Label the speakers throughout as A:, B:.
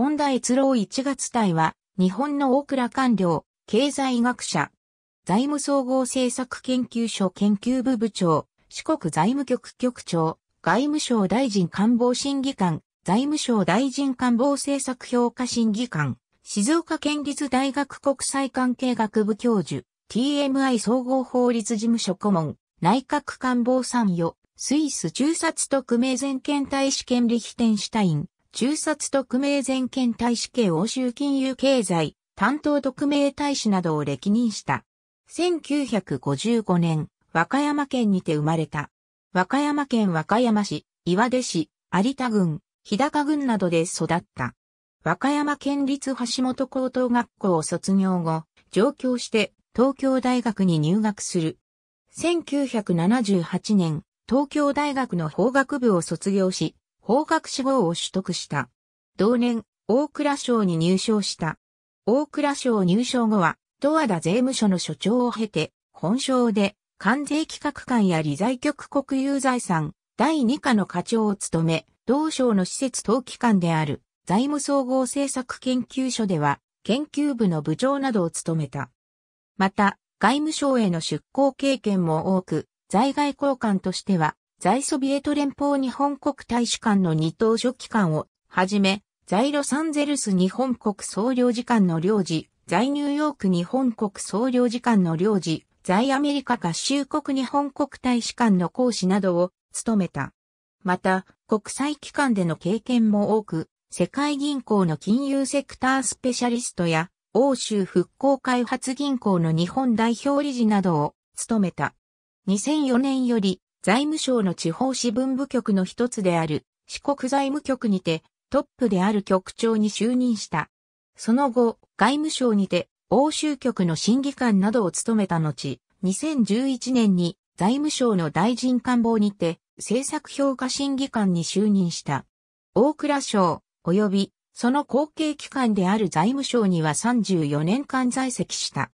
A: 本田逸郎一月隊は、日本の大倉官僚、経済学者、財務総合政策研究所研究部部長、四国財務局局長、外務省大臣官房審議官、財務省大臣官房政策評価審議官、静岡県立大学国際関係学部教授、TMI 総合法律事務所顧問、内閣官房参与、スイス中殺特命全権大使権リヒテンシュタイン、中殺特命全権大使系欧州金融経済担当特命大使などを歴任した。1955年、和歌山県にて生まれた。和歌山県和歌山市、岩出市、有田郡、日高郡などで育った。和歌山県立橋本高等学校を卒業後、上京して東京大学に入学する。1978年、東京大学の法学部を卒業し、法学士号を取得した。同年、大倉省に入省した。大倉省入省後は、十和田税務署の所長を経て、本省で、関税企画官や理財局国有財産、第2課の課長を務め、同省の施設登機関である、財務総合政策研究所では、研究部の部長などを務めた。また、外務省への出向経験も多く、在外交官としては、在ソビエト連邦日本国大使館の二等書記官をはじめ、在ロサンゼルス日本国総領事館の領事、在ニューヨーク日本国総領事館の領事、在アメリカ合衆国日本国大使館の講師などを務めた。また、国際機関での経験も多く、世界銀行の金融セクタースペシャリストや、欧州復興開発銀行の日本代表理事などを務めた。2004年より財務省の地方支分部局の一つである四国財務局にてトップである局長に就任した。その後、外務省にて欧州局の審議官などを務めた後、2011年に財務省の大臣官房にて政策評価審議官に就任した。大蔵省及びその後継機関である財務省には34年間在籍した。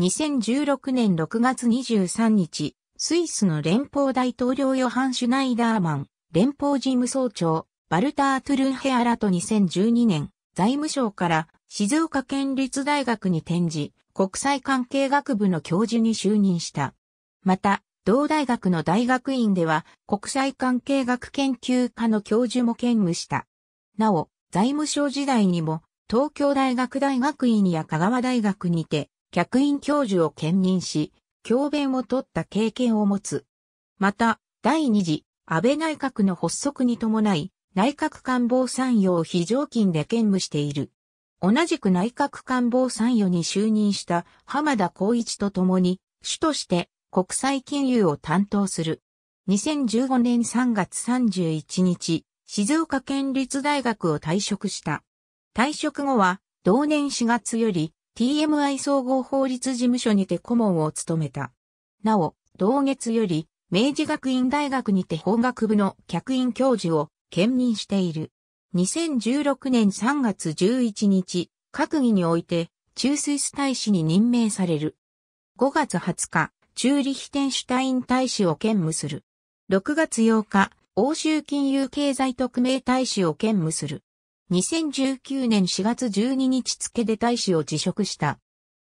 A: 2016年6月23日、スイスの連邦大統領ヨハン・シュナイダーマン、連邦事務総長、バルター・トゥルンヘアラと2012年、財務省から静岡県立大学に転じ、国際関係学部の教授に就任した。また、同大学の大学院では国際関係学研究科の教授も兼務した。なお、財務省時代にも東京大学大学院や香川大学にて客員教授を兼任し、教鞭を取った経験を持つ。また、第二次、安倍内閣の発足に伴い、内閣官房参与を非常勤で兼務している。同じく内閣官房参与に就任した浜田光一と共に、主として国際金融を担当する。2015年3月31日、静岡県立大学を退職した。退職後は、同年4月より TMI 総合法律事務所にて顧問を務めた。なお、同月より、明治学院大学にて法学部の客員教授を兼任している。2016年3月11日、閣議において、中スイス大使に任命される。5月20日、チューリヒテンシュタイン大使を兼務する。6月8日、欧州金融経済特命大使を兼務する。2019年4月12日付で大使を辞職した。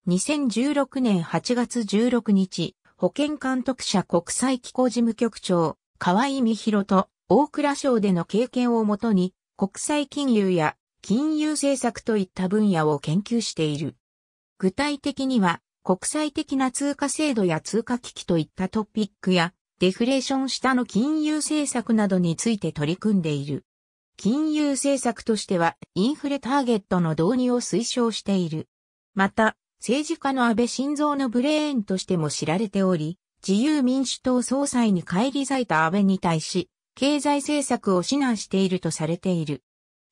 A: 2016年8月16日、保健監督者国際機構事務局長、河合美弘と大蔵省での経験をもとに、国際金融や金融政策といった分野を研究している。具体的には、国際的な通貨制度や通貨危機といったトピックや、デフレーション下の金融政策などについて取り組んでいる。金融政策としてはインフレターゲットの導入を推奨している。また、政治家の安倍晋三のブレーンとしても知られており、自由民主党総裁に返り咲いた安倍に対し、経済政策を指南しているとされている。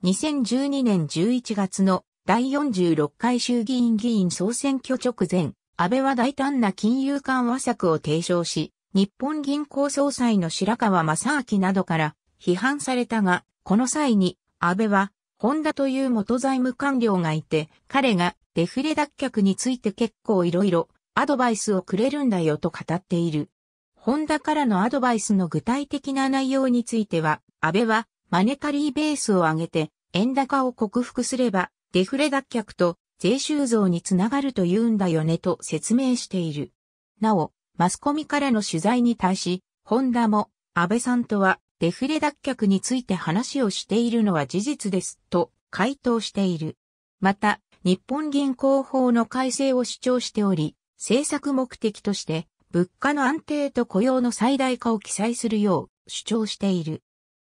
A: 2012年11月の第46回衆議院議員総選挙直前、安倍は大胆な金融緩和策を提唱し、日本銀行総裁の白川正明などから批判されたが、この際に、安倍は、本田という元財務官僚がいて、彼がデフレ脱却について結構いろいろアドバイスをくれるんだよと語っている。本田からのアドバイスの具体的な内容については、安倍はマネタリーベースを上げて、円高を克服すれば、デフレ脱却と税収増につながると言うんだよねと説明している。なお、マスコミからの取材に対し、ホンダも安倍さんとはデフレ脱却について話をしているのは事実です、と回答している。また、日本銀行法の改正を主張しており、政策目的として物価の安定と雇用の最大化を記載するよう主張している。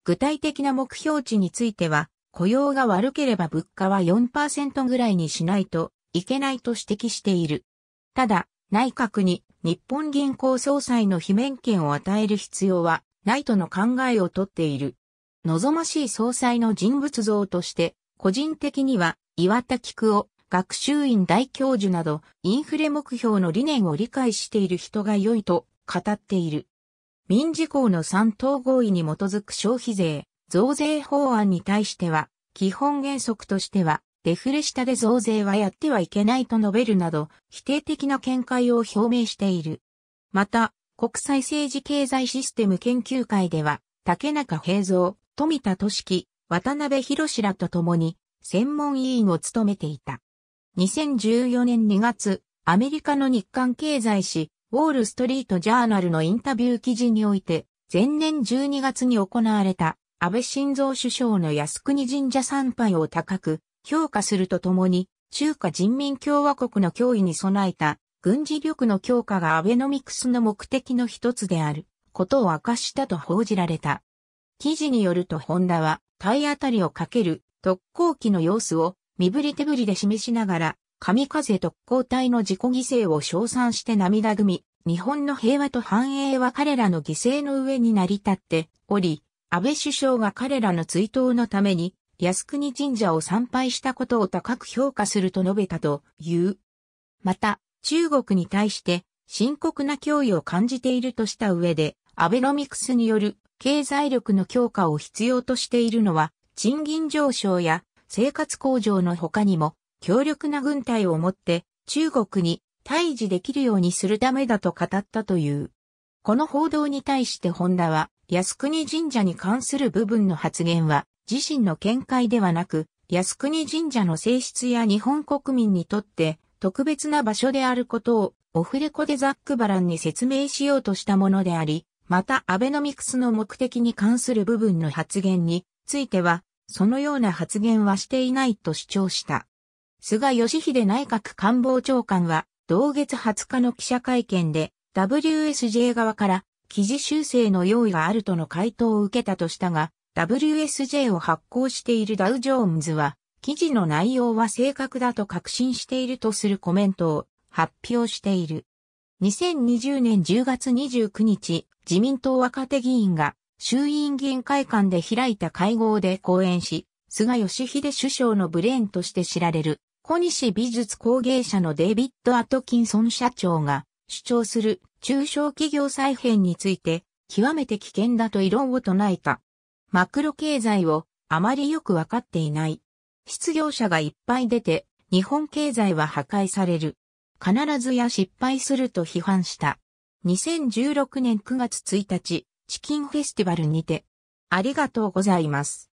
A: 具体的な目標値については、雇用が悪ければ物価は4%ぐらいにしないといけないと指摘している。ただ、内閣に日本銀行総裁の罷免権を与える必要はナイトの考えをとっている。望ましい総裁の人物像として、個人的には岩田菊夫、学習院大教授など、インフレ目標の理念を理解している人が良いと語っている。民事項の3党合意に基づく消費税、増税法案に対しては、基本原則としては、デフレ下で増税はやってはいけないと述べるなど、否定的な見解を表明している。また、国際政治経済システム研究会では、竹中平蔵、富田俊樹、渡辺博らと共に、専門委員を務めていた。2014年2月、アメリカの日韓経済誌、ウォールストリートジャーナルのインタビュー記事において、前年12月に行われた安倍晋三首相の靖国神社参拝を高く評価するとともに、中華人民共和国の脅威に備えた軍事力の強化がアベノミクスの目的の一つであることを明かしたと報じられた。記事によるとホンダは体当たりをかける特攻機の様子を身振り手振りで示しながら、神風特攻隊の自己犠牲を称賛して涙ぐみ、日本の平和と繁栄は彼らの犠牲の上に成り立っており、安倍首相が彼らの追悼のために、靖国神社を参拝したことを高く評価すると述べたという。また、中国に対して深刻な脅威を感じているとした上で、アベノミクスによる経済力の強化を必要としているのは、賃金上昇や生活向上の他にも、強力な軍隊を持って中国に対峙できるようにするためだと語ったという。この報道に対してホンダは、靖国神社に関する部分の発言は、自身の見解ではなく、靖国神社の性質や日本国民にとって特別な場所であることをオフレコでザックバランに説明しようとしたものであり、またアベノミクスの目的に関する部分の発言については、そのような発言はしていないと主張した。菅義偉内閣官房長官は、同月20日の記者会見で、WSJ 側から記事修正の用意があるとの回答を受けたとしたが、WSJ を発行しているダウ・ジョーンズは、記事の内容は正確だと確信しているとするコメントを発表している。2020年10月29日、自民党若手議員が衆院議員会館で開いた会合で講演し、菅義偉首相のブレーンとして知られる、小西美術工芸社のデイビッド・アトキンソン社長が主張する中小企業再編について極めて危険だと異論を唱えた。マクロ経済をあまりよくわかっていない失業者がいっぱい出て、日本経済は破壊される。必ずや失敗すると批判した。2016年9月1日、チキンフェスティバルにて、ありがとうございます。